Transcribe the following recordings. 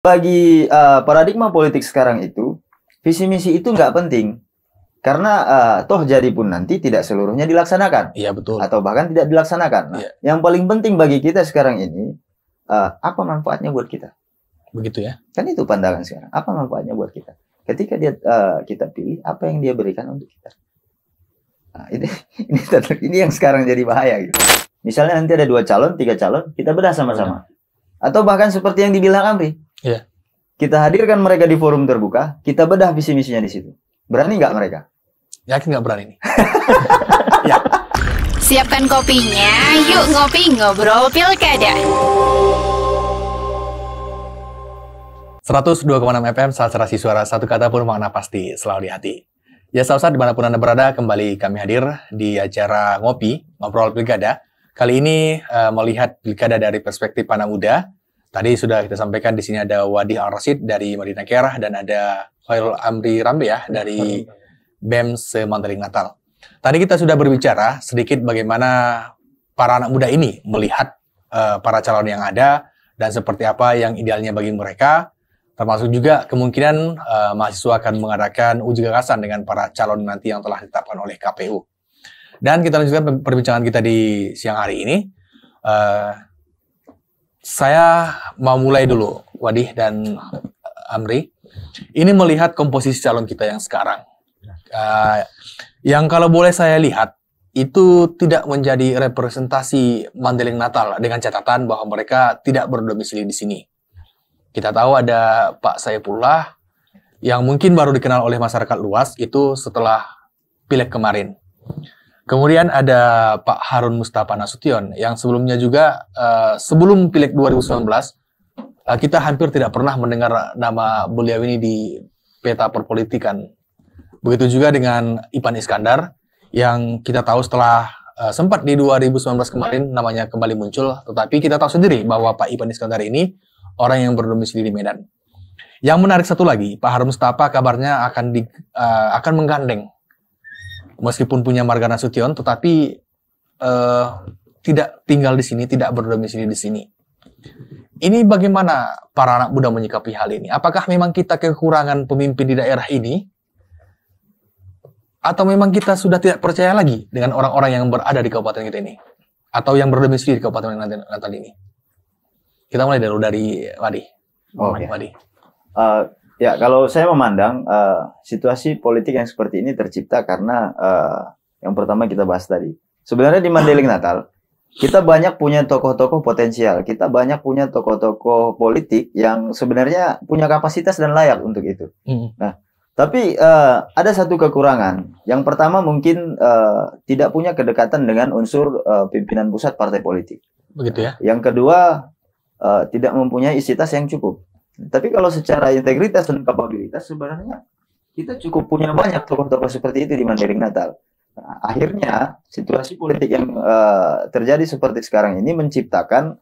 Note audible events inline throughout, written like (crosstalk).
bagi uh, paradigma politik sekarang itu visi misi itu nggak penting karena uh, toh jadi pun nanti tidak seluruhnya dilaksanakan iya betul atau bahkan tidak dilaksanakan nah, iya. yang paling penting bagi kita sekarang ini uh, apa manfaatnya buat kita begitu ya kan itu pandangan sekarang apa manfaatnya buat kita ketika dia uh, kita pilih apa yang dia berikan untuk kita nah, ini (laughs) ini ini yang sekarang jadi bahaya gitu misalnya nanti ada dua calon tiga calon kita bedah sama-sama atau bahkan seperti yang dibilang Amri Yeah. Kita hadirkan mereka di forum terbuka, kita bedah visi misinya di situ. Berani nggak mereka? Yakin nggak berani nih. (laughs) ya. Siapkan kopinya, yuk ngopi ngobrol pilkada. 102,6 FM, salah serasi suara satu kata pun makna pasti selalu di hati. Ya sahabat dimanapun Anda berada, kembali kami hadir di acara Ngopi, Ngobrol Pilkada. Kali ini uh, melihat pilkada dari perspektif anak muda, Tadi sudah kita sampaikan di sini ada Wadi Al Rasid dari Madinah Kerah dan ada Khairul Amri Rambe ya dari BEM e Semanteling Natal. Tadi kita sudah berbicara sedikit bagaimana para anak muda ini melihat uh, para calon yang ada dan seperti apa yang idealnya bagi mereka. Termasuk juga kemungkinan uh, mahasiswa akan mengadakan uji gagasan dengan para calon nanti yang telah ditetapkan oleh KPU. Dan kita lanjutkan perbincangan kita di siang hari ini. Uh, saya mau mulai dulu, Wadih dan eh, Amri. Ini melihat komposisi calon kita yang sekarang. Uh, yang kalau boleh saya lihat, itu tidak menjadi representasi Mandeling Natal dengan catatan bahwa mereka tidak berdomisili di sini. Kita tahu ada Pak Saipullah yang mungkin baru dikenal oleh masyarakat luas itu setelah pilek kemarin. Kemudian ada Pak Harun Mustafa Nasution yang sebelumnya juga uh, sebelum Pileg 2019 uh, eh, kita hampir tidak pernah mendengar nama beliau ini di peta perpolitikan. Begitu juga dengan Ipan Iskandar yang kita tahu setelah uh, sempat di 2019 kemarin namanya kembali muncul, tetapi kita tahu sendiri bahwa Pak Ipan Iskandar ini orang yang berdomisili di Medan. Yang menarik satu lagi, Pak Harun Mustafa kabarnya akan di, uh, akan menggandeng meskipun punya marga Nasution tetapi uh, tidak tinggal di sini, tidak berdomisili di sini. Ini bagaimana para anak muda menyikapi hal ini? Apakah memang kita kekurangan pemimpin di daerah ini? Atau memang kita sudah tidak percaya lagi dengan orang-orang yang berada di kabupaten kita ini? Atau yang berdomisili di kabupaten Natal ini? Kita mulai dulu dari Wadi. Oh, Wadi. Ya. Uh, Ya, kalau saya memandang uh, situasi politik yang seperti ini tercipta karena uh, yang pertama kita bahas tadi. Sebenarnya di Mandailing Natal kita banyak punya tokoh-tokoh potensial, kita banyak punya tokoh-tokoh politik yang sebenarnya punya kapasitas dan layak untuk itu. Mm. Nah, tapi uh, ada satu kekurangan. Yang pertama mungkin uh, tidak punya kedekatan dengan unsur uh, pimpinan pusat partai politik. Begitu ya. Yang kedua uh, tidak mempunyai isitas yang cukup. Tapi kalau secara integritas dan kapabilitas sebenarnya kita cukup punya banyak tokoh-tokoh seperti itu di Mandailing Natal. Nah, akhirnya situasi politik yang uh, terjadi seperti sekarang ini menciptakan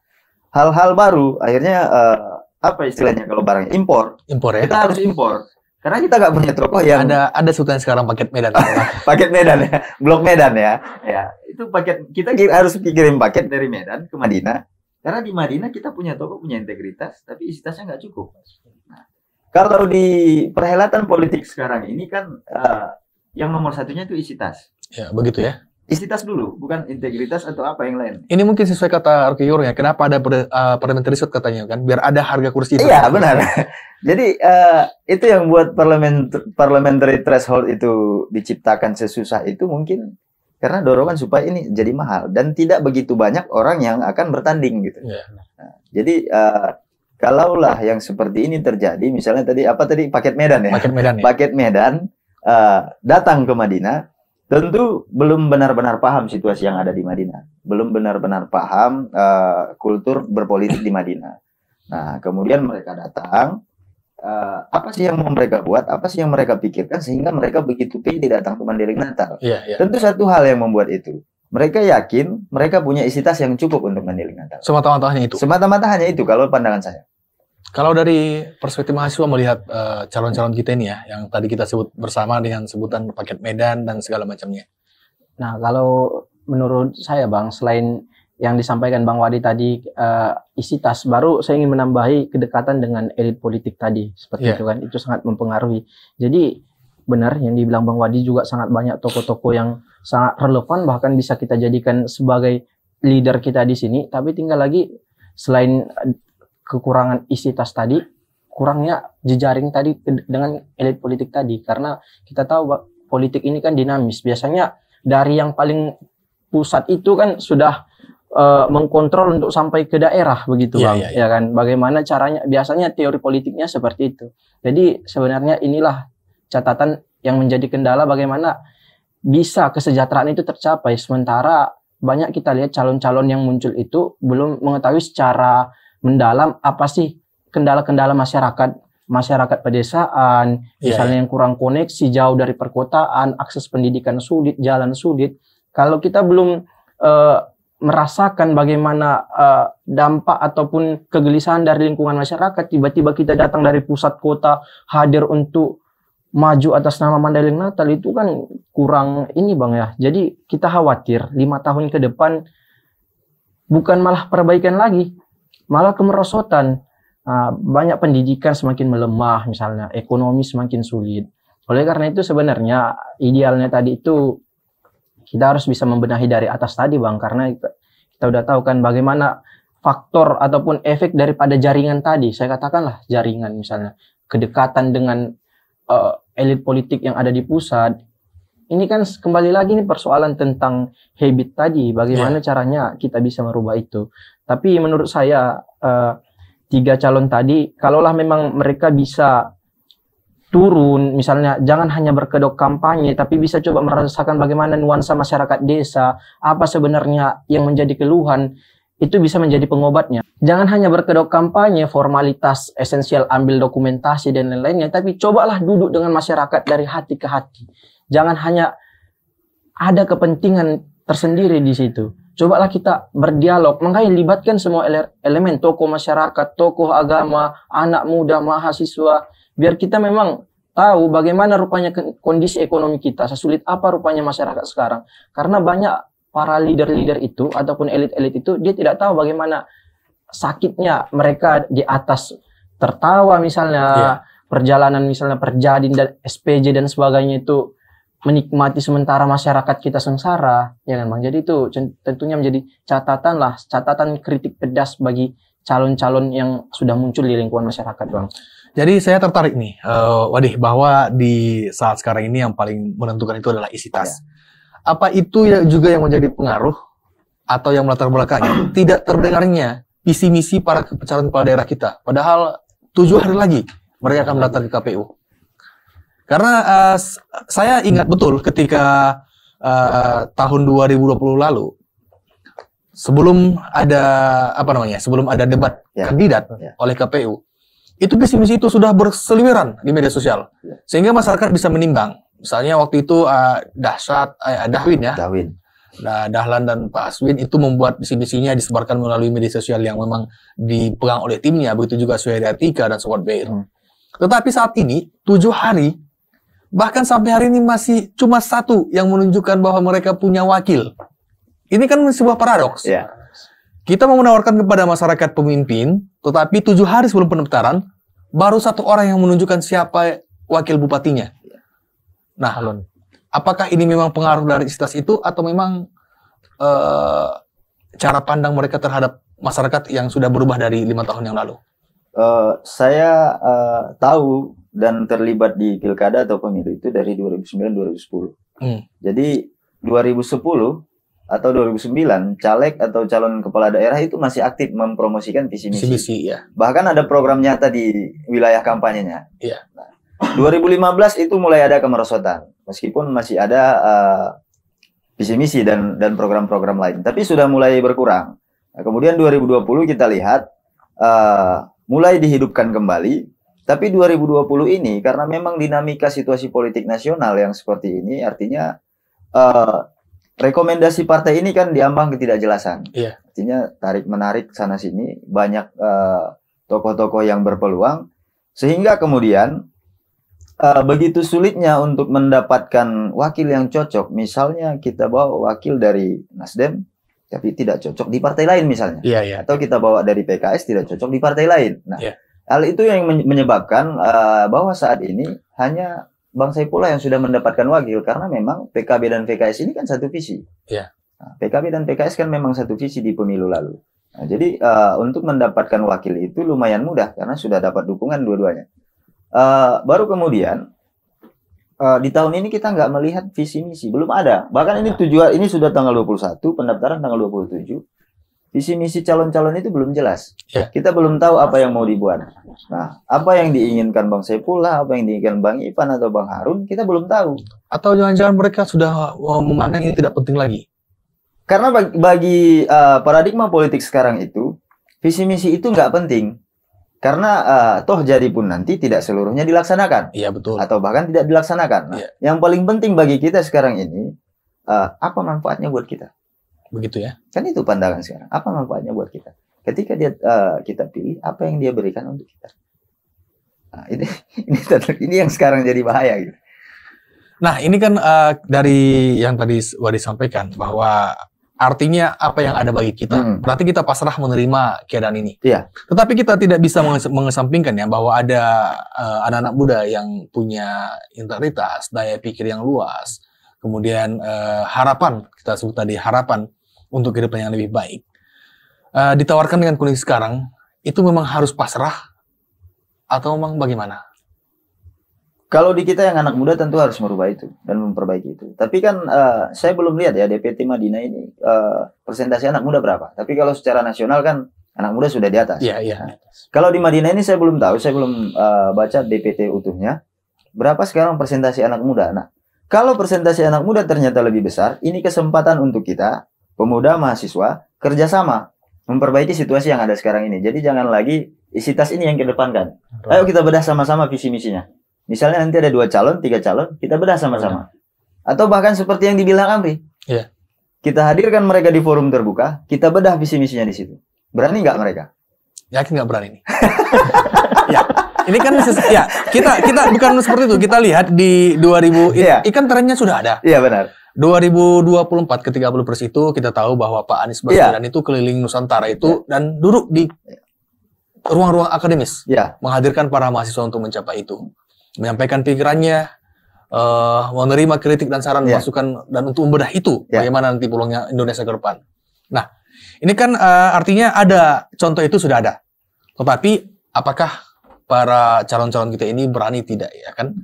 hal-hal baru. Akhirnya uh, apa istilahnya kalau barang impor? Impor ya. Kita harus impor. Karena kita nggak punya tokoh yang ada ada sultan sekarang paket Medan. (laughs) paket Medan ya, blok Medan ya. Ya, itu paket kita harus kirim paket dari Medan ke Madinah karena di Madinah kita punya toko punya integritas, tapi isitasnya nggak cukup. Nah, kalau di perhelatan politik sekarang ini kan uh, yang nomor satunya itu isitas. Ya, begitu ya. Isitas dulu, bukan integritas atau apa yang lain. Ini mungkin sesuai kata Yur ya, kenapa ada uh, parliamentary suit katanya kan, biar ada harga kursi. Iya, benar. (laughs) Jadi uh, itu yang buat parliamentary threshold itu diciptakan sesusah itu mungkin karena dorongan supaya ini jadi mahal dan tidak begitu banyak orang yang akan bertanding gitu. Yeah. Nah, jadi uh, kalaulah yang seperti ini terjadi, misalnya tadi apa tadi paket Medan ya? Paket Medan. Ya? Paket Medan uh, datang ke Madinah, tentu belum benar-benar paham situasi yang ada di Madinah, belum benar-benar paham uh, kultur berpolitik di Madinah. Nah kemudian mereka datang uh, apa sih yang mau mereka buat, apa sih yang mereka pikirkan sehingga mereka begitu pede datang ke Mandiri Natal. Yeah, yeah. Tentu satu hal yang membuat itu. Mereka yakin mereka punya isitas yang cukup untuk Mandiri Natal. Semata-mata hanya itu. Semata-mata hanya itu kalau pandangan saya. Kalau dari perspektif mahasiswa melihat eh, calon-calon uh, calon -calon kita ini ya, yang tadi kita sebut bersama dengan sebutan paket Medan dan segala macamnya. Nah, kalau menurut saya Bang, selain yang disampaikan Bang Wadi tadi uh, isi tas baru saya ingin menambahi kedekatan dengan elit politik tadi seperti yeah. itu kan itu sangat mempengaruhi. Jadi benar yang dibilang Bang Wadi juga sangat banyak toko-toko yang sangat relevan bahkan bisa kita jadikan sebagai leader kita di sini tapi tinggal lagi selain eh, kekurangan isi tas tadi kurangnya jejaring tadi dengan elit politik tadi karena kita tahu politik ini kan dinamis biasanya dari yang paling pusat itu kan sudah uh, mengkontrol untuk sampai ke daerah begitu iya, bang, yeah, yeah, ya kan? Bagaimana caranya? Biasanya teori politiknya seperti itu. Jadi sebenarnya inilah catatan yang menjadi kendala bagaimana bisa kesejahteraan itu tercapai. Sementara banyak kita lihat calon-calon yang muncul itu belum mengetahui secara mendalam apa sih kendala-kendala masyarakat masyarakat pedesaan, yeah, iya. misalnya yang kurang koneksi jauh dari perkotaan, akses pendidikan sulit, jalan sulit. Kalau kita belum uh, merasakan bagaimana uh, dampak ataupun kegelisahan dari lingkungan masyarakat tiba-tiba kita datang dari pusat kota hadir untuk maju atas nama Mandailing Natal itu kan kurang ini bang ya jadi kita khawatir lima tahun ke depan bukan malah perbaikan lagi malah kemerosotan uh, banyak pendidikan semakin melemah misalnya ekonomi semakin sulit oleh karena itu sebenarnya idealnya tadi itu kita harus bisa membenahi dari atas tadi bang karena kita, kita udah tahu kan bagaimana faktor ataupun efek daripada jaringan tadi saya katakanlah jaringan misalnya kedekatan dengan uh, elit politik yang ada di pusat ini kan kembali lagi nih persoalan tentang habit tadi bagaimana yeah. caranya kita bisa merubah itu tapi menurut saya uh, tiga calon tadi kalaulah memang mereka bisa turun misalnya jangan hanya berkedok kampanye tapi bisa coba merasakan bagaimana nuansa masyarakat desa apa sebenarnya yang menjadi keluhan itu bisa menjadi pengobatnya jangan hanya berkedok kampanye formalitas esensial ambil dokumentasi dan lain-lainnya tapi cobalah duduk dengan masyarakat dari hati ke hati jangan hanya ada kepentingan tersendiri di situ cobalah kita berdialog makanya libatkan semua elemen tokoh masyarakat tokoh agama anak muda mahasiswa biar kita memang tahu bagaimana rupanya kondisi ekonomi kita, sesulit apa rupanya masyarakat sekarang. Karena banyak para leader-leader itu ataupun elit-elit itu dia tidak tahu bagaimana sakitnya mereka di atas tertawa misalnya yeah. perjalanan misalnya perjadin dan SPJ dan sebagainya itu menikmati sementara masyarakat kita sengsara ya kan bang jadi itu tentunya menjadi catatan lah catatan kritik pedas bagi calon-calon yang sudah muncul di lingkungan masyarakat bang jadi saya tertarik nih, uh, wadih bahwa di saat sekarang ini yang paling menentukan itu adalah isi tas. Ya. Apa itu juga yang menjadi pengaruh atau yang melatar belakangnya? (clears throat) tidak terdengarnya visi misi para calon kepala daerah kita? Padahal tujuh hari lagi mereka akan mendaftar ke KPU. Karena uh, saya ingat betul ketika uh, tahun 2020 lalu sebelum ada apa namanya sebelum ada debat ya. kandidat ya. oleh KPU itu visi itu sudah berseliweran di media sosial iya. sehingga masyarakat bisa menimbang misalnya waktu itu uh, dahsyat uh, Dahwin ya Dahwin Nah, Dahlan dan Pak Aswin itu membuat visi-misinya disebarkan melalui media sosial yang memang dipegang oleh timnya, begitu juga Suheriatika dan Sobat Beir. Hmm. Tetapi saat ini, tujuh hari, bahkan sampai hari ini masih cuma satu yang menunjukkan bahwa mereka punya wakil. Ini kan sebuah paradoks. Yeah. Kita mau menawarkan kepada masyarakat pemimpin, tetapi tujuh hari sebelum pendaftaran, baru satu orang yang menunjukkan siapa wakil bupatinya. Nah, Alon. apakah ini memang pengaruh dari istas itu atau memang uh, cara pandang mereka terhadap masyarakat yang sudah berubah dari lima tahun yang lalu? Uh, saya uh, tahu dan terlibat di pilkada atau pemilu itu dari 2009-2010. Hmm. Jadi 2010 atau 2009 caleg atau calon kepala daerah itu masih aktif mempromosikan visi misi. misi ya. Bahkan ada program nyata di wilayah kampanyenya. ya. Nah, 2015 itu mulai ada kemerosotan. Meskipun masih ada uh, visi misi dan dan program-program lain, tapi sudah mulai berkurang. Nah, kemudian 2020 kita lihat uh, mulai dihidupkan kembali tapi 2020 ini karena memang dinamika situasi politik nasional yang seperti ini artinya uh, rekomendasi partai ini kan diambang ketidakjelasan. Iya. Artinya tarik menarik sana sini banyak tokoh eh, tokoh-tokoh yang berpeluang sehingga kemudian uh, begitu sulitnya untuk mendapatkan wakil yang cocok. Misalnya kita bawa wakil dari Nasdem tapi tidak cocok di partai lain misalnya. Iya, iya. Atau kita bawa dari PKS tidak cocok di partai lain. Nah, iya. hal itu yang menyebabkan uh, bahwa saat ini hanya Bang Saipullah yang sudah mendapatkan wakil karena memang PKB dan PKS ini kan satu visi. Ya. Nah, PKB dan PKS kan memang satu visi di pemilu lalu. Nah, jadi uh, untuk mendapatkan wakil itu lumayan mudah karena sudah dapat dukungan dua-duanya. Uh, baru kemudian uh, di tahun ini kita nggak melihat visi misi, belum ada. Bahkan ini iya. tujuan ini sudah tanggal 21, pendaftaran tanggal 27. Visi misi calon-calon itu belum jelas. Ya. Kita belum tahu apa yang mau dibuat. Nah, apa yang diinginkan Bang Saifullah, apa yang diinginkan Bang Ipan atau Bang Harun, kita belum tahu. Atau jangan-jangan mereka sudah uh, memandang ini tidak penting lagi. Karena bagi, bagi uh, paradigma politik sekarang itu, visi misi itu nggak penting. Karena uh, toh jadi pun nanti tidak seluruhnya dilaksanakan. Iya betul. Atau bahkan tidak dilaksanakan. Nah, ya. Yang paling penting bagi kita sekarang ini, uh, apa manfaatnya buat kita? Begitu ya. Kan itu pandangan sekarang. Apa manfaatnya buat kita? Ketika dia uh, kita pilih, apa yang dia berikan untuk kita? Nah, ini (laughs) ini yang sekarang jadi bahaya gitu. Nah, ini kan uh, dari yang tadi sudah disampaikan bahwa artinya apa yang ada bagi kita. Hmm. Berarti kita pasrah menerima keadaan ini. Iya. Tetapi kita tidak bisa mengesampingkan ya bahwa ada eh, anak-anak uh, muda yang punya integritas, daya pikir yang luas, kemudian uh, harapan kita sebut tadi harapan untuk kehidupan yang lebih baik. Uh, ditawarkan dengan kondisi sekarang, itu memang harus pasrah atau memang bagaimana? Kalau di kita yang anak muda tentu harus merubah itu dan memperbaiki itu. Tapi kan uh, saya belum lihat ya DPT Madinah ini uh, persentase anak muda berapa. Tapi kalau secara nasional kan anak muda sudah di atas. Iya, yeah, Nah, kalau di Madinah ini saya belum tahu, saya belum uh, baca DPT utuhnya. Berapa sekarang persentase anak muda? Nah, kalau persentase anak muda ternyata lebih besar, ini kesempatan untuk kita pemuda mahasiswa kerjasama memperbaiki situasi yang ada sekarang ini. Jadi jangan lagi isitas ini yang kedepankan. Betul. Ayo kita bedah sama-sama visi misinya. Misalnya nanti ada dua calon, tiga calon, kita bedah sama-sama. Atau bahkan seperti yang dibilang Amri, yeah. kita hadirkan mereka di forum terbuka, kita bedah visi misinya di situ. Berani nggak mereka? Yakin nggak berani (laughs) ya. Ini kan ya kita kita bukan seperti itu. Kita lihat di 2000 yeah. ikan trennya sudah ada. Iya benar. 2024 ke 30 Pers itu kita tahu bahwa Pak Anies iya. Baswedan yeah. itu keliling Nusantara iya. itu yeah. dan duduk di ruang-ruang akademis, yeah. menghadirkan para mahasiswa untuk mencapai itu, menyampaikan pikirannya, uh, menerima kritik dan saran yeah. masukan dan untuk membedah itu yeah. bagaimana nanti pulangnya Indonesia ke depan. Nah, ini kan uh, artinya ada contoh itu sudah ada, tetapi apakah para calon-calon kita ini berani tidak ya kan?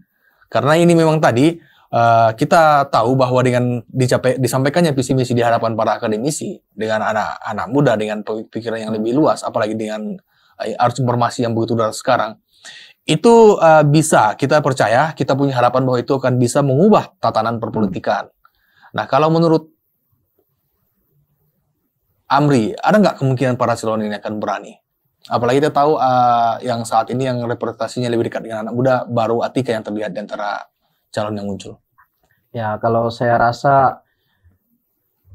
Karena ini memang tadi Eh, kita tahu bahwa dengan dicapai, disampaikannya visi misi di hadapan para akademisi dengan anak-anak muda dengan pikiran yang lebih luas, apalagi dengan uh, arus informasi yang begitu dalam sekarang, itu uh, bisa kita percaya, kita punya harapan bahwa itu akan bisa mengubah tatanan perpolitikan. Nah, kalau menurut Amri, ada nggak kemungkinan para calon ini akan berani? Apalagi kita tahu uh, yang saat ini yang representasinya lebih dekat dengan anak muda, baru Atika yang terlihat di antara calon yang muncul. Ya, kalau saya rasa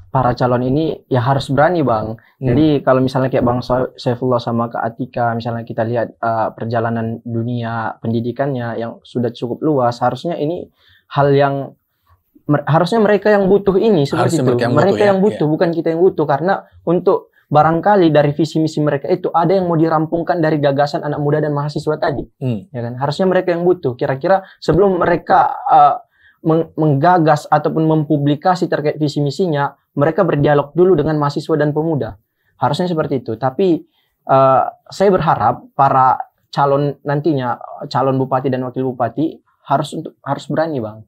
para calon ini ya harus berani bang. Hmm. Jadi kalau misalnya kayak bang Saifullah sama Kak Atika, misalnya kita lihat uh, perjalanan dunia pendidikannya yang sudah cukup luas, harusnya ini hal yang mer harusnya mereka yang butuh ini seperti harusnya itu. Mereka yang butuh, mereka butuh, ya, yang butuh ya. bukan kita yang butuh karena untuk barangkali dari visi misi mereka itu ada yang mau dirampungkan dari gagasan anak muda dan mahasiswa tadi, hmm. ya kan? Harusnya mereka yang butuh. Kira-kira sebelum mereka uh, menggagas ataupun mempublikasi terkait visi misinya, mereka berdialog dulu dengan mahasiswa dan pemuda. Harusnya seperti itu. Tapi uh, saya berharap para calon nantinya calon bupati dan wakil bupati harus untuk harus berani bang,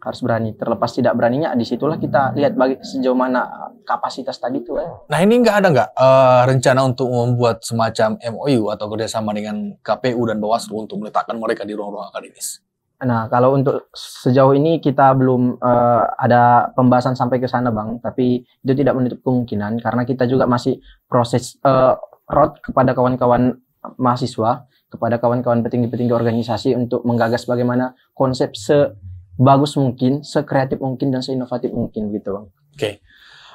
harus berani. Terlepas tidak beraninya, disitulah kita lihat bagi sejauh mana kapasitas tadi itu. Eh. Nah ini nggak ada nggak uh, rencana untuk membuat semacam MOU atau kerjasama dengan KPU dan Bawaslu untuk meletakkan mereka di ruang-ruang akademis? Nah, kalau untuk sejauh ini kita belum uh, ada pembahasan sampai ke sana, Bang. Tapi itu tidak menutup kemungkinan karena kita juga masih proses uh, road kepada kawan-kawan mahasiswa, kepada kawan-kawan petinggi-petinggi organisasi untuk menggagas bagaimana konsep sebagus mungkin, sekreatif mungkin dan seinovatif mungkin gitu, Bang. Oke. Okay.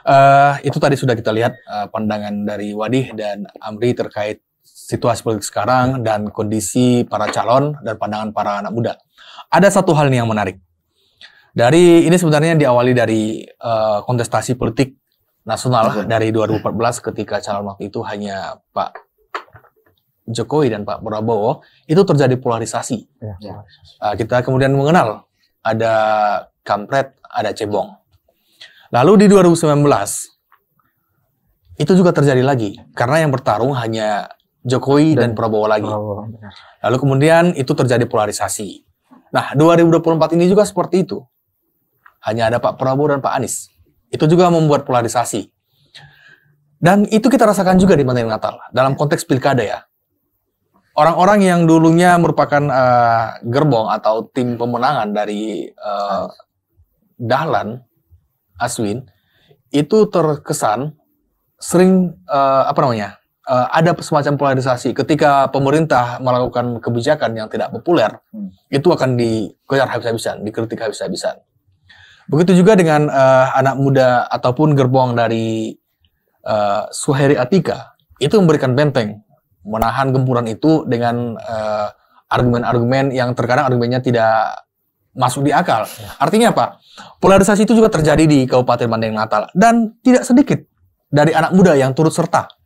Uh, eh, itu tadi sudah kita lihat uh, pandangan dari Wadih dan Amri terkait situasi politik sekarang dan kondisi para calon dan pandangan para anak muda. Ada satu hal nih yang menarik. Dari ini sebenarnya diawali dari uh, kontestasi politik nasional Betul. dari 2014 ketika calon waktu itu hanya Pak Jokowi dan Pak Prabowo itu terjadi polarisasi. Ya. Uh, kita kemudian mengenal ada kampret, ada cebong. Lalu di 2019 itu juga terjadi lagi karena yang bertarung hanya Jokowi dan, dan Prabowo lagi. Prabowo, Lalu kemudian itu terjadi polarisasi. Nah, 2024 ini juga seperti itu. Hanya ada Pak Prabowo dan Pak Anies. Itu juga membuat polarisasi. Dan itu kita rasakan juga di Pantai Natal dalam konteks pilkada ya. Orang-orang yang dulunya merupakan uh, gerbong atau tim pemenangan dari uh, Dahlan Aswin itu terkesan sering uh, apa namanya uh, ada semacam polarisasi. Ketika pemerintah melakukan kebijakan yang tidak populer, hmm. itu akan dikejar habis-habisan, dikritik habis-habisan. Begitu juga dengan uh, anak muda ataupun gerbong dari uh, eh, Suheri Atika, itu memberikan benteng, menahan gempuran itu dengan uh, argumen-argumen yang terkadang argumennya tidak masuk di akal. Ya. Artinya apa? Polarisasi itu juga terjadi di Kabupaten Mandailing Natal dan tidak sedikit dari anak muda yang turut serta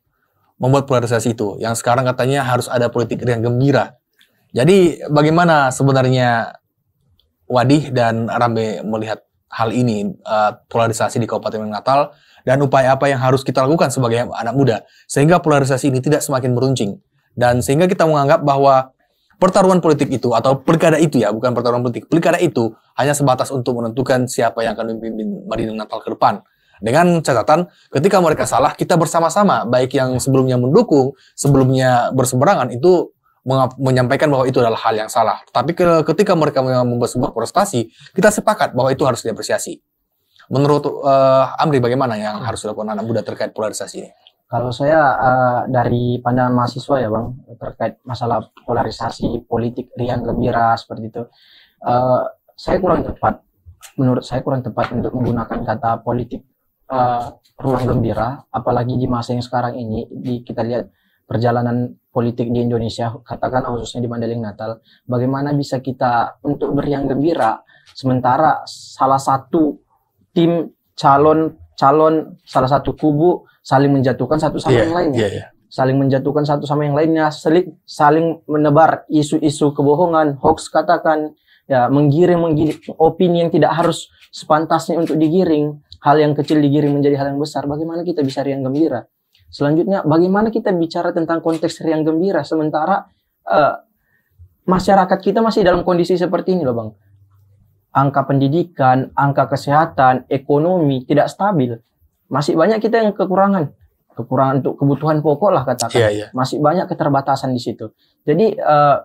membuat polarisasi itu. Yang sekarang katanya harus ada politik yang gembira. Jadi bagaimana sebenarnya Wadih dan Rambe melihat hal ini eh, polarisasi di Kabupaten Natal dan upaya apa yang harus kita lakukan sebagai anak muda sehingga polarisasi ini tidak semakin meruncing dan sehingga kita menganggap bahwa pertarungan politik itu atau pilkada itu ya bukan pertarungan politik pilkada itu hanya sebatas untuk menentukan siapa yang akan memimpin Madinah Natal ke depan dengan catatan ketika mereka salah, kita bersama-sama baik yang sebelumnya mendukung, sebelumnya berseberangan itu menyampaikan bahwa itu adalah hal yang salah. Tapi ketika mereka membuat sebuah prestasi, kita sepakat bahwa itu harus diapresiasi. Menurut uh, Amri bagaimana yang harus dilakukan anak muda terkait polarisasi ini? Kalau saya uh, dari pandangan mahasiswa ya bang terkait masalah polarisasi politik riang gembira seperti itu, uh, saya kurang tepat. Menurut saya kurang tepat untuk menggunakan kata politik uh, gembira, apalagi di masa yang sekarang ini, di, kita lihat perjalanan politik di Indonesia, katakan khususnya di Mandailing Natal, bagaimana bisa kita untuk beriang gembira, sementara salah satu tim calon calon salah satu kubu saling menjatuhkan satu sama yeah, yang lainnya. Yeah, yeah. Saling menjatuhkan satu sama yang lainnya, selik, saling menebar isu-isu kebohongan, hoax katakan, ya menggiring menggiring opini yang tidak harus sepantasnya untuk digiring hal yang kecil digiring menjadi hal yang besar, bagaimana kita bisa riang gembira? Selanjutnya, bagaimana kita bicara tentang konteks riang gembira sementara uh, masyarakat kita masih dalam kondisi seperti ini loh Bang. Angka pendidikan, angka kesehatan, ekonomi tidak stabil. Masih banyak kita yang kekurangan. Kekurangan untuk kebutuhan pokok lah katakan. Yeah, yeah. Masih banyak keterbatasan di situ. Jadi uh,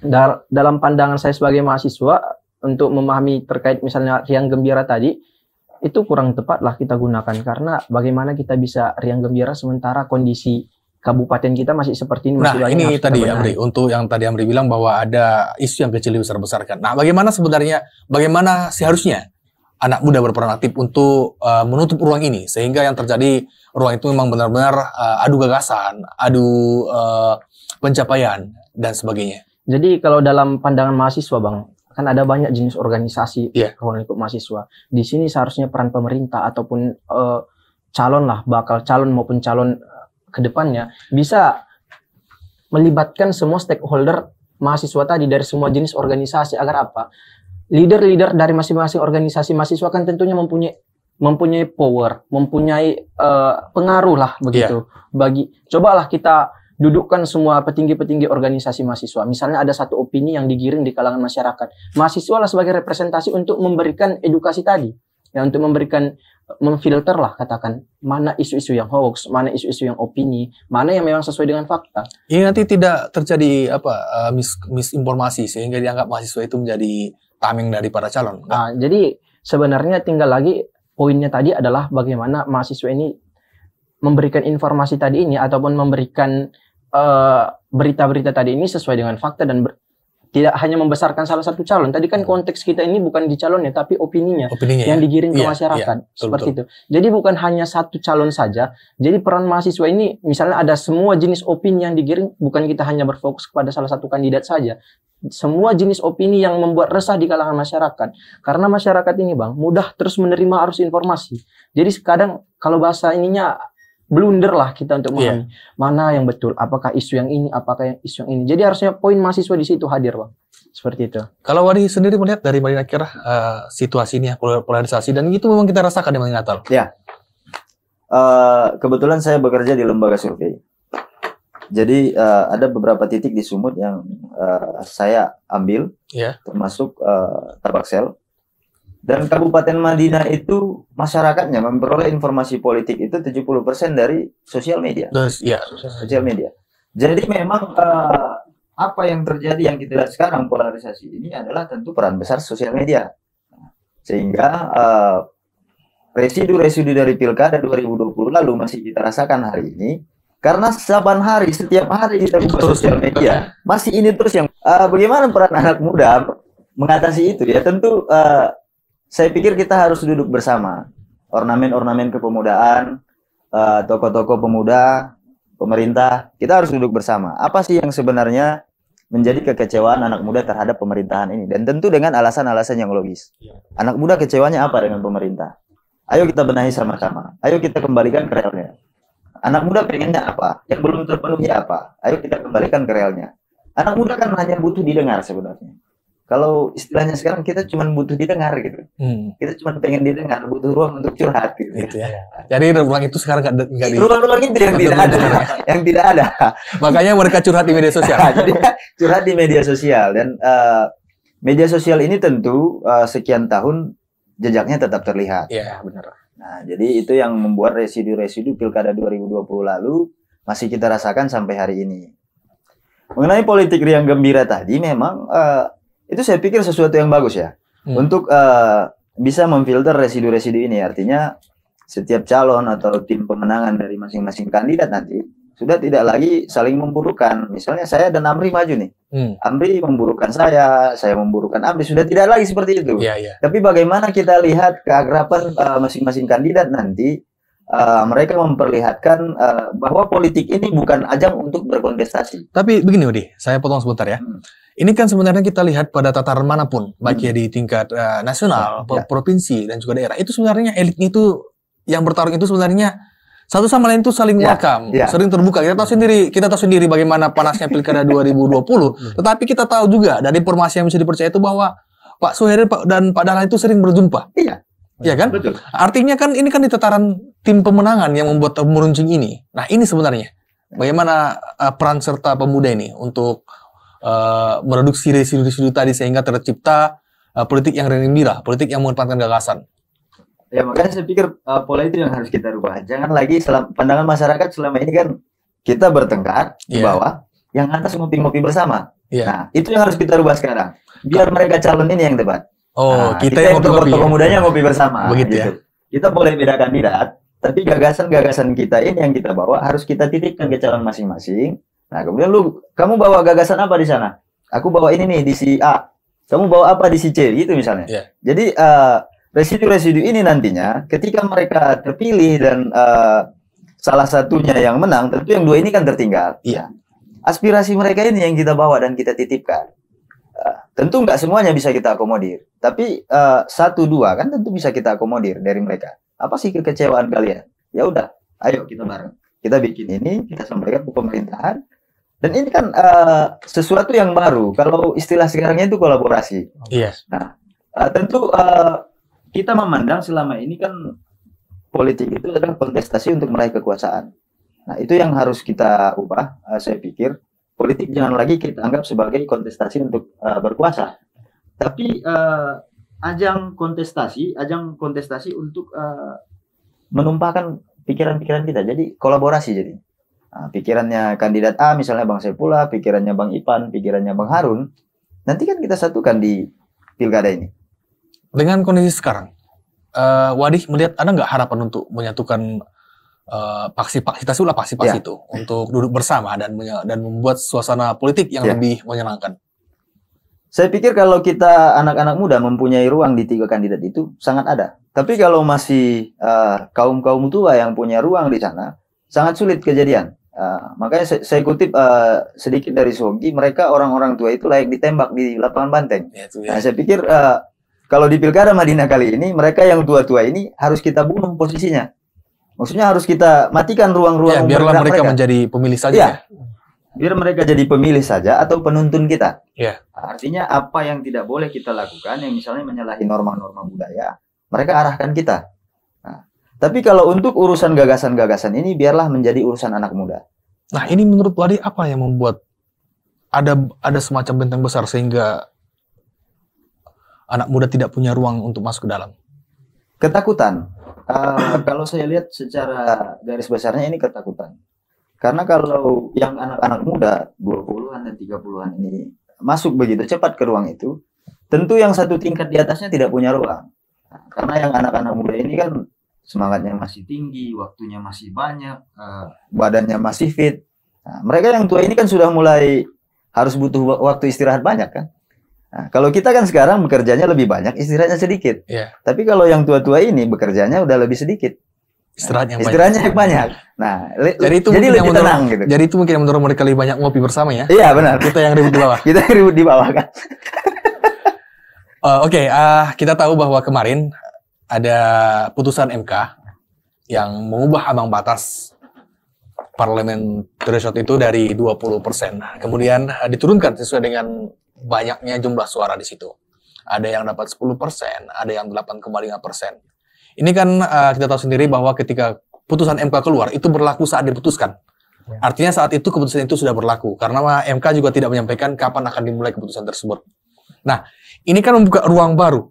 dar dalam pandangan saya sebagai mahasiswa untuk memahami terkait misalnya riang gembira tadi, itu kurang tepat lah kita gunakan karena bagaimana kita bisa riang gembira sementara kondisi kabupaten kita masih seperti ini. Masih nah ini tadi ya, Amri, untuk yang tadi Amri bilang bahwa ada isu yang kecil besar besarkan. Nah bagaimana sebenarnya, bagaimana seharusnya anak muda berperan aktif untuk uh, menutup ruang ini sehingga yang terjadi ruang itu memang benar-benar uh, adu gagasan, adu uh, pencapaian dan sebagainya. Jadi kalau dalam pandangan mahasiswa bang, kan ada banyak jenis organisasi yeah. Iya. ruang lingkup mahasiswa. Di sini seharusnya peran pemerintah ataupun uh, calon lah, bakal calon maupun calon uh, eh, kedepannya bisa melibatkan semua stakeholder mahasiswa tadi dari semua jenis organisasi agar apa? Leader-leader dari masing-masing organisasi mahasiswa kan tentunya mempunyai mempunyai power, mempunyai uh, pengaruh lah begitu. Yeah. Bagi cobalah kita dudukkan semua petinggi-petinggi organisasi mahasiswa. Misalnya ada satu opini yang digiring di kalangan masyarakat. Mahasiswa lah sebagai representasi untuk memberikan edukasi tadi. Ya, untuk memberikan eh, memfilter lah katakan mana isu-isu yang hoax, mana isu-isu yang opini, mana yang memang sesuai dengan fakta. Ini nanti tidak terjadi apa uh, mis misinformasi sehingga dianggap mahasiswa itu menjadi tameng dari para calon. Nah, jadi sebenarnya tinggal lagi poinnya tadi adalah bagaimana mahasiswa ini memberikan informasi tadi ini ataupun memberikan Eh, berita-berita tadi ini sesuai dengan fakta dan ber, tidak hanya membesarkan salah satu calon. Tadi kan konteks kita ini bukan di calonnya, tapi opininya, opininya yang ya? digiring ke iya, masyarakat iya, seperti betul, itu. Jadi bukan hanya satu calon saja. Jadi peran mahasiswa ini, misalnya ada semua jenis opini yang digiring, bukan kita hanya berfokus kepada salah satu kandidat saja. Semua jenis opini yang membuat resah di kalangan masyarakat. Karena masyarakat ini, bang, mudah terus menerima arus informasi. Jadi kadang kalau bahasa ininya blunder lah kita untuk iya. memahami yeah. mana yang betul, apakah isu yang ini, apakah yang isu yang ini. Jadi harusnya poin mahasiswa di situ hadir, Bang. Seperti itu. Kalau Wadi sendiri melihat dari Madinah Kira uh, eh, situasi ini ya polarisasi dan itu memang kita rasakan di Madinah Natal. Ya. Uh, kebetulan saya bekerja di lembaga survei. Jadi uh, ada beberapa titik di Sumut yang uh, saya ambil, yeah. termasuk uh, Tabaksel dan Kabupaten Madinah itu masyarakatnya memperoleh informasi politik itu 70% dari sosial media. Ya, sosial media. Jadi memang uh, apa yang terjadi yang kita lihat sekarang polarisasi ini adalah tentu peran besar sosial media. Sehingga residu eh, residu-residu dari Pilkada 2020 lalu masih kita rasakan hari ini karena saban hari setiap hari kita buka sosial ya. media masih ini terus yang uh, bagaimana peran anak muda mengatasi itu ya tentu uh, saya pikir kita harus duduk bersama ornamen-ornamen kepemudaan, eh, toko-toko uh, pemuda, pemerintah, kita harus duduk bersama. Apa sih yang sebenarnya menjadi kekecewaan anak muda terhadap pemerintahan ini? Dan tentu dengan alasan-alasan yang logis. Iya. Anak muda kecewanya apa dengan pemerintah? Ayo kita benahi sama-sama. Ayo kita kembalikan ke realnya. Anak muda pengennya apa? Yang belum terpenuhi apa? Ayo kita kembalikan ke realnya. Anak muda kan hanya butuh didengar sebenarnya kalau istilahnya sekarang kita cuma butuh didengar gitu. Hmm. Kita cuma pengen didengar, butuh ruang untuk curhat gitu. gitu ya. Jadi ruang itu sekarang gak, gak di. Ruang-ruang itu yang tidak ada, yang tidak ada. Makanya mereka curhat di media sosial. (laughs) Jadi curhat di media sosial dan uh, media sosial ini tentu uh, sekian tahun jejaknya tetap terlihat. Iya nah, benar. Nah jadi itu yang membuat residu-residu pilkada 2020 lalu masih kita rasakan sampai hari ini. Mengenai politik riang gembira tadi memang uh, itu saya pikir sesuatu yang bagus ya hmm. untuk uh, bisa memfilter residu-residu ini artinya setiap calon atau tim pemenangan dari masing-masing kandidat nanti sudah tidak lagi saling memburukkan Misalnya saya dan Amri maju nih. Hmm. Amri memburukan saya, saya memburukan Amri. Sudah tidak lagi seperti itu. Yeah, yeah. Tapi bagaimana kita lihat keagrapan eh, masing-masing uh, masing -masing kandidat nanti Eh, mereka memperlihatkan uh, bahwa politik ini bukan ajang untuk berkontestasi. Tapi begini Udi, saya potong sebentar ya. Hmm. Ini kan sebenarnya kita lihat pada tataran manapun, baik hmm. ya di tingkat uh, nasional, ya, ya. provinsi dan juga daerah. Itu sebenarnya elitnya itu yang bertarung itu sebenarnya satu sama lain itu saling ya, welcome, ya. sering terbuka. Kita tahu sendiri, kita tahu sendiri bagaimana panasnya pilkada 2020. (laughs) Hmm. Tetapi kita tahu juga dari informasi yang bisa dipercaya itu bahwa Pak Suheri dan Pak Dahlan itu sering berjumpa. Iya. Iya kan? Betul. Artinya kan ini kan di tataran tim pemenangan yang membuat meruncing ini. Nah ini sebenarnya bagaimana uh, peran serta pemuda ini untuk uh, mereduksi residu-residu tadi sehingga tercipta uh, politik yang renembira, politik yang mengedepankan gagasan. Ya makanya saya pikir uh, pola itu yang harus kita rubah. Jangan lagi selam, pandangan masyarakat selama ini kan kita bertengkar yeah. di iya. bawah, yang atas ngopi-ngopi bersama. Yeah. Nah itu yang harus kita rubah sekarang. Biar mereka calon ini yang debat. Oh, nah, kita, kita yang untuk tokoh ya? ngopi bersama. Begitu ya. gitu. ya. Kita boleh beda kandidat, tapi gagasan-gagasan kita ini yang kita bawa harus kita titipkan ke calon masing-masing. Nah, kemudian lu kamu bawa gagasan apa di sana? Aku bawa ini nih di si A. Kamu bawa apa di si C gitu misalnya. Yeah. Jadi uh, residu-residu ini nantinya ketika mereka terpilih dan uh, salah satunya yang menang, tentu yang dua ini kan tertinggal. Iya. Yeah. Aspirasi mereka ini yang kita bawa dan kita titipkan tentu nggak semuanya bisa kita akomodir, tapi uh, satu dua kan tentu bisa kita akomodir dari mereka. Apa sih kekecewaan kalian? Ya udah, ayo kita bareng. Kita bikin ini, kita sampaikan ke pemerintahan. Dan ini kan uh, sesuatu yang baru. Kalau istilah sekarangnya itu kolaborasi. Yes. Iya. Nah, uh, tentu uh, kita memandang selama ini kan politik itu adalah kontestasi untuk meraih kekuasaan. Nah, itu yang harus kita ubah, uh, saya pikir politik jangan lagi kita anggap sebagai kontestasi untuk uh, berkuasa, tapi uh, ajang kontestasi, ajang kontestasi untuk uh, menumpahkan pikiran-pikiran kita. Jadi kolaborasi jadi. Nah, pikirannya kandidat A misalnya Bang Sepula, pikirannya Bang Ipan, pikirannya Bang Harun, nanti kan kita satukan di pilkada ini. Dengan kondisi sekarang, uh, Wadih melihat ada nggak harapan untuk menyatukan Eh, paksi paksi itu lah paksi-paksi ya. itu untuk duduk bersama dan dan membuat suasana politik yang yeah. lebih menyenangkan. Saya pikir kalau kita anak-anak muda mempunyai ruang di tiga kandidat itu sangat ada. Tapi kalau masih uh, eh, kaum kaum tua yang punya ruang di sana, sangat sulit kejadian. Uh, makanya saya, saya kutip uh, sedikit dari Sogi, mereka orang-orang tua itu layak ditembak di lapangan banteng. Yeah, yeah. Nah, saya pikir uh, kalau di pilkada Madinah kali ini, mereka yang tua-tua ini harus kita bunuh posisinya. Maksudnya harus kita matikan ruang-ruang ya, biarlah mereka, mereka menjadi pemilih saja. Ya. ya. Biar mereka jadi pemilih saja atau penuntun kita. Ya. Artinya apa yang tidak boleh kita lakukan yang misalnya menyalahi norma-norma budaya, mereka arahkan kita. Nah, tapi kalau untuk urusan gagasan-gagasan ini biarlah menjadi urusan anak muda. Nah, ini menurut Wadi apa yang membuat ada ada semacam benteng besar sehingga anak muda tidak punya ruang untuk masuk ke dalam? Ketakutan. Uh, kalau saya lihat secara garis besarnya ini ketakutan. Karena kalau yang anak-anak muda 20-an dan 30-an ini masuk begitu cepat ke ruang itu, tentu yang satu tingkat di atasnya tidak punya ruang. karena yang anak-anak muda ini kan semangatnya masih tinggi, waktunya masih banyak, uh, badannya masih fit. Nah, mereka yang tua ini kan sudah mulai harus butuh waktu istirahat banyak kan. Nah, kalau kita kan sekarang bekerjanya lebih banyak, istirahatnya sedikit. Yeah. Tapi kalau yang tua-tua ini bekerjanya udah lebih sedikit. Istirahatnya, nah, istirahatnya banyak. banyak. Nah, jadi itu jadi lebih yang tenang menurut, gitu. Jadi itu mungkin yang menurut mereka lebih banyak ngopi bersama ya. Iya, benar. Kita yang ribut di bawah. (laughs) kita yang ribut di bawah kan. uh, (laughs) Oke, okay, uh, kita tahu bahwa kemarin ada putusan MK yang mengubah ambang batas parlemen threshold itu dari 20%. Kemudian ah, diturunkan sesuai dengan banyaknya jumlah suara di situ. Ada yang dapat 10 ada yang 8,5 Ini kan uh, kita tahu sendiri bahwa ketika putusan MK keluar itu berlaku saat diputuskan. Ya. Artinya saat itu keputusan itu sudah berlaku karena MK juga tidak menyampaikan kapan akan dimulai keputusan tersebut. Nah, ini kan membuka ruang baru.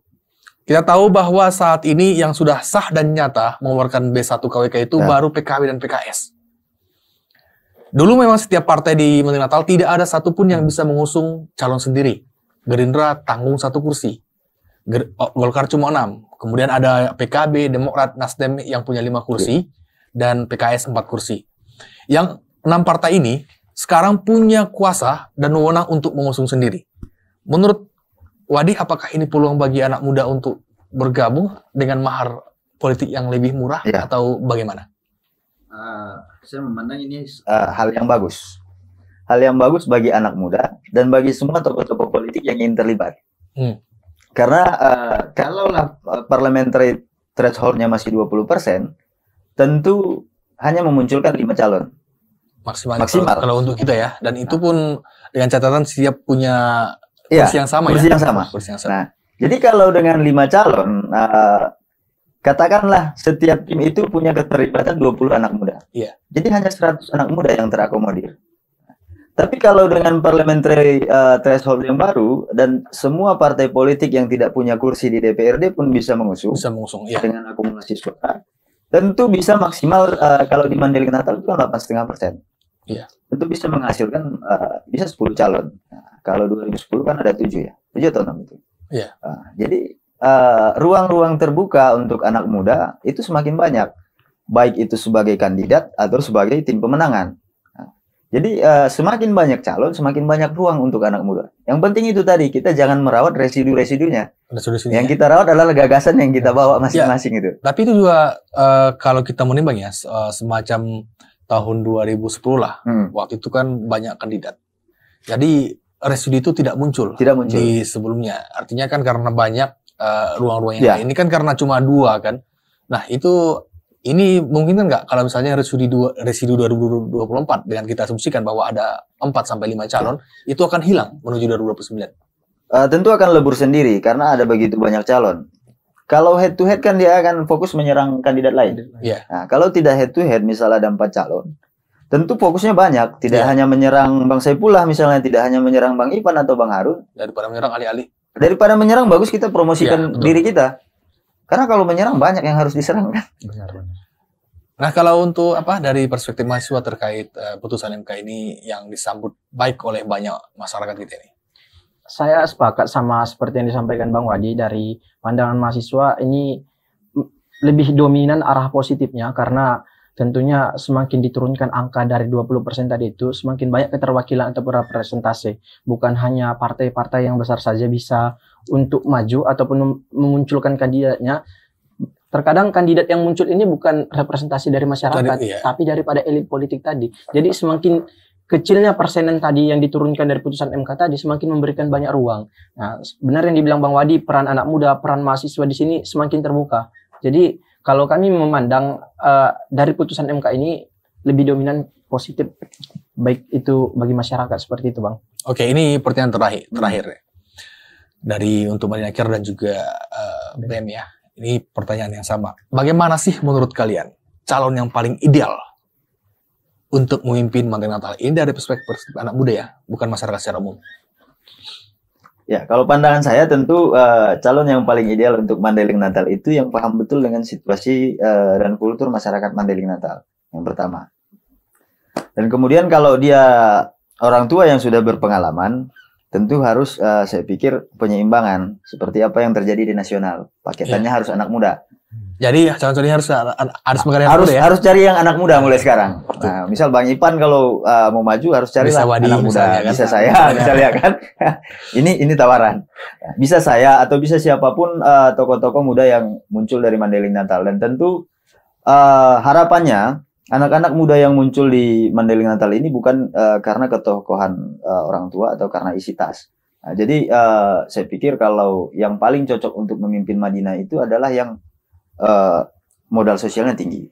Kita tahu bahwa saat ini yang sudah sah dan nyata mengeluarkan B1 KWK itu ya. baru PKW dan PKS. Dulu memang setiap partai di Menteri Natal tidak ada satupun yang bisa mengusung calon sendiri. Gerindra tanggung satu kursi. Ger oh, Golkar cuma enam. Kemudian ada PKB, Demokrat, Nasdem yang punya lima kursi. Iya. Dan PKS empat kursi. Yang enam partai ini sekarang punya kuasa dan wewenang untuk mengusung sendiri. Menurut Wadi, apakah ini peluang bagi anak muda untuk bergabung dengan mahar politik yang lebih murah ya. atau bagaimana? Ah, saya memandang ini uh, hal yang bagus. Hal yang bagus bagi anak muda dan bagi semua tokoh-tokoh politik yang ingin terlibat. Hmm. Karena uh, kalaulah parliamentary thresholdnya masih 20 persen, tentu hanya memunculkan lima calon. Maksimal, maksimal. Kalau, kalau untuk kita ya, dan itu pun dengan catatan siap punya iya, kursi ya, yang sama kursi ya. Yang sama. Kursi yang sama. Nah, jadi kalau dengan lima calon, uh, Katakanlah setiap tim iya. itu punya keterlibatan 20 anak muda. Iya. Jadi hanya 100 anak muda yang terakomodir. Tapi kalau dengan parliamentary uh, threshold yang baru dan semua partai politik yang tidak punya kursi di DPRD pun bisa mengusung, bisa mengusung ya. dengan akumulasi suara, tentu bisa maksimal uh, kalau di Mandailing Natal itu delapan setengah persen. Iya. Tentu bisa menghasilkan uh, bisa 10 calon. Nah, kalau 2010 kan ada tujuh ya, Tujuh atau 6 itu. Ya. Uh, jadi Eh, ruang-ruang uh, terbuka untuk anak muda itu semakin banyak, baik itu sebagai kandidat atau sebagai tim pemenangan. jadi uh, semakin banyak calon, semakin banyak ruang untuk anak muda. Yang penting itu tadi kita jangan merawat residu-residunya. yang kita rawat adalah gagasan yang kita ya. bawa ya. masing-masing ya, itu. Tapi itu juga uh, kalau kita menimbang ya uh, semacam tahun 2010 lah. Hmm. Waktu itu kan banyak kandidat. Jadi residu itu tidak muncul, tidak muncul. di sebelumnya. Artinya kan karena banyak ruang eh, ruang-ruang yang yeah. lain. Ini kan karena cuma dua kan. Nah itu ini mungkin kan nggak kalau misalnya residu dua residu 2024 dengan kita asumsikan bahwa ada 4 sampai lima calon yeah. itu akan hilang menuju 2029. Uh, eh, tentu akan lebur sendiri karena ada begitu banyak calon. Kalau head to head kan dia akan fokus menyerang kandidat lain. Yeah. Nah, kalau tidak head to head misalnya ada empat calon, tentu fokusnya banyak, tidak yeah. hanya menyerang Bang Saipullah misalnya, tidak hanya menyerang Bang Ipan atau Bang Harun, daripada menyerang alih-alih daripada menyerang bagus kita promosikan ya, diri kita karena kalau menyerang banyak yang harus diserang kan benar benar nah kalau untuk apa dari perspektif mahasiswa terkait uh, putusan MK ini yang disambut baik oleh banyak masyarakat kita ini saya sepakat sama seperti yang disampaikan Bang Wadi dari pandangan mahasiswa ini lebih dominan arah positifnya karena tentunya semakin diturunkan angka dari 20% tadi itu semakin banyak keterwakilan atau representasi bukan hanya partai-partai yang besar saja bisa untuk maju ataupun memunculkan kandidatnya terkadang kandidat yang muncul ini bukan representasi dari masyarakat tadi, iya. tapi daripada elit politik tadi jadi semakin kecilnya persenan tadi yang diturunkan dari putusan MK tadi semakin memberikan banyak ruang. Nah, benar yang dibilang Bang Wadi, peran anak muda, peran mahasiswa di sini semakin terbuka. Jadi kalau kami memandang uh, dari putusan MK ini lebih dominan positif, baik itu bagi masyarakat seperti itu, bang. Oke, ini pertanyaan terakhir, terakhir dari untuk Manaker dan juga uh, BEM ya. Ini pertanyaan yang sama. Bagaimana sih menurut kalian calon yang paling ideal untuk memimpin Mantan Natal ini dari perspektif anak muda ya, bukan masyarakat secara umum? Ya, kalau pandangan saya tentu uh, calon yang paling ideal untuk Mandailing Natal itu yang paham betul dengan situasi uh, dan kultur masyarakat Mandailing Natal. Yang pertama. Dan kemudian kalau dia orang tua yang sudah berpengalaman, tentu harus uh, saya pikir penyeimbangan seperti apa yang terjadi di nasional. Paketannya yeah. harus anak muda. Jadi calon-calon harus harus mengenai harus ya. Harus cari yang anak muda mulai sekarang. Nah, misal Bang Ipan kalau uh, mau maju harus cari bisa anak muda. Kan? Bisa saya (laughs) kan. (laughs) ini ini tawaran. Nah, bisa saya atau bisa siapapun tokoh eh, tokoh-tokoh muda yang muncul dari Mandailing Natal dan tentu uh, harapannya anak-anak muda yang muncul di Mandailing Natal ini bukan uh, karena ketokohan uh, orang tua atau karena isi tas. Nah, jadi uh, saya pikir kalau yang paling cocok untuk memimpin Madinah itu adalah yang Eh, modal sosialnya tinggi.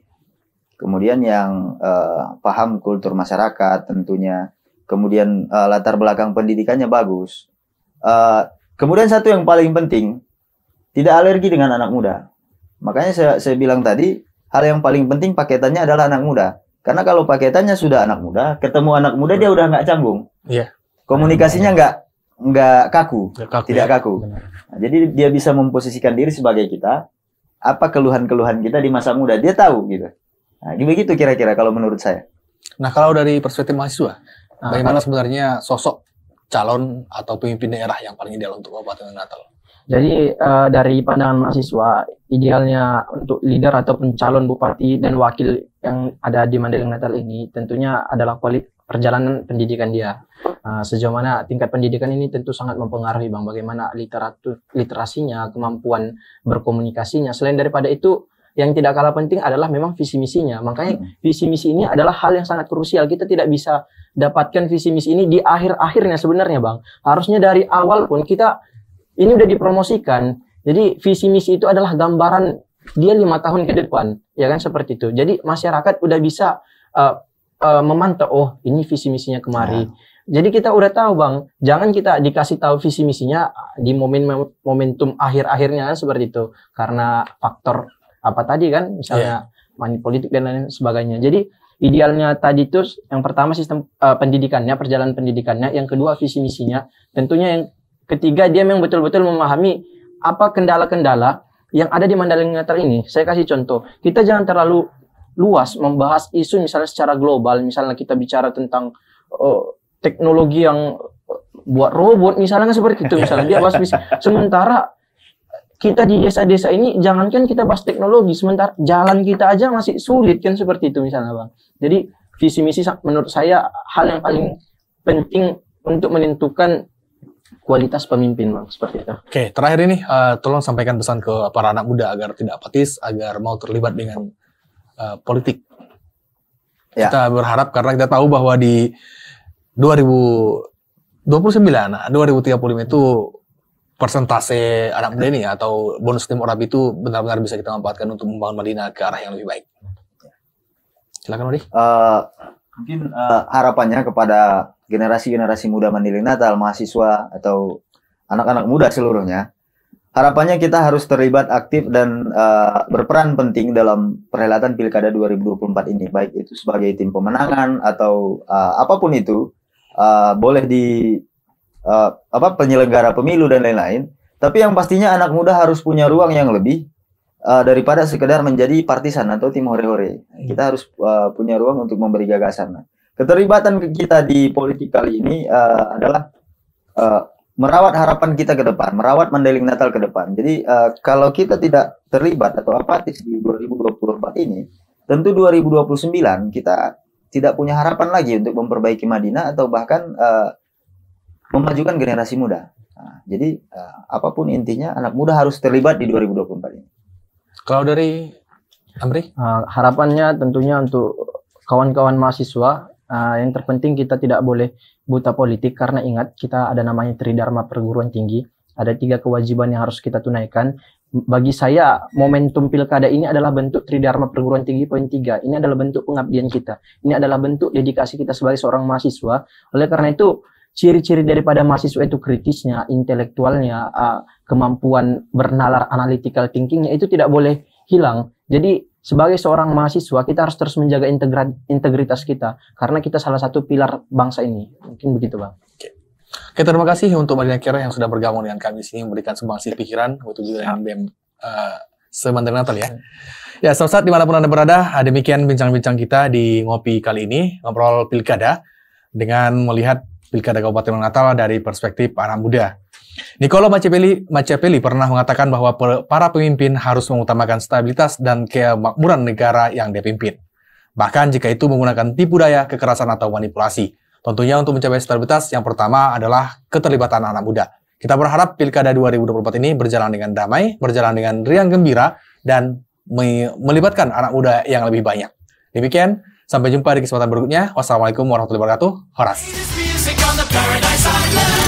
Kemudian yang uh, paham kultur masyarakat tentunya, kemudian uh, latar belakang pendidikannya bagus. Uh, kemudian satu yang paling penting, tidak alergi dengan anak muda. Makanya saya, saya bilang tadi, hal yang paling penting paketannya adalah anak muda. Karena kalau paketannya sudah anak muda, ketemu anak muda dia udah nggak canggung. Iya. Komunikasinya nggak nggak kaku, kaku, tidak ya. kaku. Nah, jadi dia bisa memposisikan diri sebagai kita, apa keluhan-keluhan kita di masa muda dia tahu gitu nah gitu begitu kira-kira kalau menurut saya nah kalau dari perspektif mahasiswa nah, bagaimana sebenarnya sosok calon atau pemimpin daerah yang paling ideal untuk Kabupaten Natal jadi uh, dari pandangan mahasiswa idealnya untuk leader ataupun calon bupati dan wakil yang ada di Mandailing Natal ini tentunya adalah kualitas perjalanan pendidikan dia. Uh, sejauh mana tingkat pendidikan ini tentu sangat mempengaruhi bang bagaimana literatur literasinya, kemampuan berkomunikasinya. Selain daripada itu yang tidak kalah penting adalah memang visi misinya. Makanya visi misi ini adalah hal yang sangat krusial. Kita tidak bisa dapatkan visi misi ini di akhir-akhirnya sebenarnya, Bang. Harusnya dari awal pun kita ini udah dipromosikan. Jadi visi misi itu adalah gambaran dia lima tahun ke depan, ya kan seperti itu. Jadi masyarakat udah bisa uh, uh, memantau oh ini visi misinya kemari. Nah. Jadi kita udah tahu bang, jangan kita dikasih tahu visi misinya di momen momentum akhir akhirnya seperti itu karena faktor apa tadi kan misalnya yeah. money politik dan lain sebagainya. Jadi idealnya tadi itu yang pertama sistem uh, pendidikannya, perjalanan pendidikannya, yang kedua visi misinya, tentunya yang ketiga dia memang betul-betul memahami apa kendala-kendala yang ada di Mandalika ini. Saya kasih contoh, kita jangan terlalu luas membahas isu misalnya secara global misalnya kita bicara tentang uh, teknologi yang eh, buat robot misalnya kan seperti itu misalnya dia bahas (laughs) sementara kita di desa-desa ini jangankan kita bahas teknologi sementara jalan kita aja masih sulit kan seperti itu misalnya bang jadi visi misi menurut saya hal yang paling penting untuk menentukan kualitas pemimpin bang seperti itu. Oke terakhir ini uh, tolong sampaikan pesan ke para anak muda agar tidak apatis agar mau terlibat dengan uh, politik. Ya. Kita berharap karena kita tahu bahwa di 2029, 2035 nah, itu persentase anak muda ini ya, atau bonus tim orang itu benar-benar bisa kita manfaatkan untuk membangun Madinah ke arah yang lebih baik. Silakan Odi. Uh, mungkin uh, harapannya kepada generasi-generasi muda Mandiri Natal, mahasiswa atau anak-anak muda seluruhnya harapannya kita harus terlibat aktif dan uh, berperan penting dalam perhelatan Pilkada 2024 ini, baik itu sebagai tim pemenangan atau uh, apapun itu, uh, boleh di uh, apa penyelenggara pemilu dan lain-lain. Tapi yang pastinya anak muda harus punya ruang yang lebih uh, daripada sekedar menjadi partisan atau tim hore-hore. Kita harus uh, punya ruang untuk memberi gagasan. Keterlibatan kita di politik kali ini uh, adalah uh, merawat harapan kita ke depan, merawat Mandailing Natal ke depan. Jadi uh, kalau kita tidak terlibat atau apatis di 2024 ini, tentu 2029 kita tidak punya harapan lagi untuk memperbaiki Madinah atau bahkan uh, memajukan generasi muda. Nah, jadi uh, apapun intinya anak muda harus terlibat di 2024 ini. Kalau dari Amri, uh, harapannya tentunya untuk kawan-kawan mahasiswa uh, yang terpenting kita tidak boleh buta politik karena ingat kita ada namanya tridharma perguruan tinggi, ada tiga kewajiban yang harus kita tunaikan. Bagi saya momentum pilkada ini adalah bentuk tridharma perguruan tinggi poin tiga. Ini adalah bentuk pengabdian kita. Ini adalah bentuk dedikasi kita sebagai seorang mahasiswa. Oleh karena itu ciri-ciri daripada mahasiswa itu kritisnya, intelektualnya, eh, kemampuan bernalar analytical thinkingnya itu tidak boleh hilang. Jadi sebagai seorang mahasiswa, kita harus terus menjaga integritas kita karena kita salah satu pilar bangsa ini. Mungkin begitu, Bang. Oke. Oke, terima kasih untuk Madinah Kira yang sudah bergabung dengan kami di sini memberikan sumbangsi pikiran untuk juga dengan BEM uh, eh, Sementara Natal ya. Ya, saat dimanapun Anda berada, demikian bincang-bincang kita di Ngopi kali ini, ngobrol pilkada, dengan melihat pilkada Kabupaten Natal dari perspektif anak muda. Nicolo Machiavelli, Machiavelli pernah mengatakan bahwa para pemimpin harus mengutamakan stabilitas dan kemakmuran negara yang dipimpin. Bahkan jika itu menggunakan tipu daya, kekerasan, atau manipulasi. Tentunya untuk mencapai stabilitas, yang pertama adalah keterlibatan anak muda. Kita berharap Pilkada 2024 ini berjalan dengan damai, berjalan dengan riang gembira, dan melibatkan anak muda yang lebih banyak. Demikian, sampai jumpa di kesempatan berikutnya. Wassalamualaikum warahmatullahi wabarakatuh. Horas.